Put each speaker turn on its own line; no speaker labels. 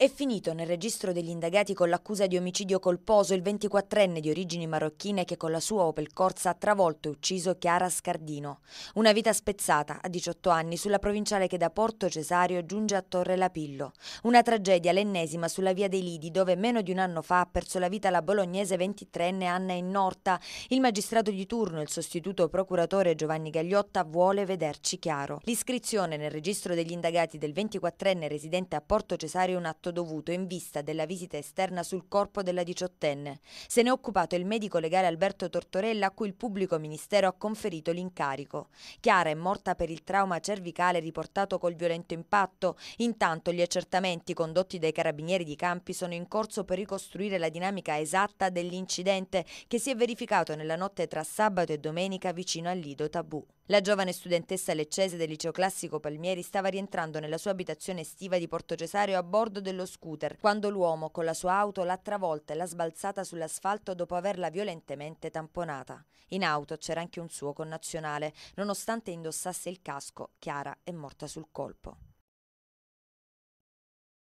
È finito nel registro degli indagati con l'accusa di omicidio colposo il 24enne di origini marocchine che con la sua Opel Corsa ha travolto e ucciso Chiara Scardino. Una vita spezzata a 18 anni sulla provinciale che da Porto Cesario giunge a Torre Lapillo. Una tragedia, l'ennesima, sulla via dei Lidi dove meno di un anno fa ha perso la vita la bolognese 23enne Anna Innorta. Il magistrato di turno, il sostituto procuratore Giovanni Gagliotta vuole vederci chiaro. L'iscrizione nel registro degli indagati del 24enne residente a Porto Cesario è un atto trattamento dovuto in vista della visita esterna sul corpo della diciottenne. Se ne è occupato il medico legale Alberto Tortorella a cui il pubblico ministero ha conferito l'incarico. Chiara è morta per il trauma cervicale riportato col violento impatto. Intanto gli accertamenti condotti dai carabinieri di Campi sono in corso per ricostruire la dinamica esatta dell'incidente che si è verificato nella notte tra sabato e domenica vicino al Lido Tabù. La giovane studentessa leccese del liceo classico Palmieri stava rientrando nella sua abitazione estiva di Porto Cesareo a bordo dello scooter quando l'uomo con la sua auto l'ha travolta e l'ha sbalzata sull'asfalto dopo averla violentemente tamponata. In auto c'era anche un suo connazionale. Nonostante indossasse il casco, Chiara è morta sul colpo.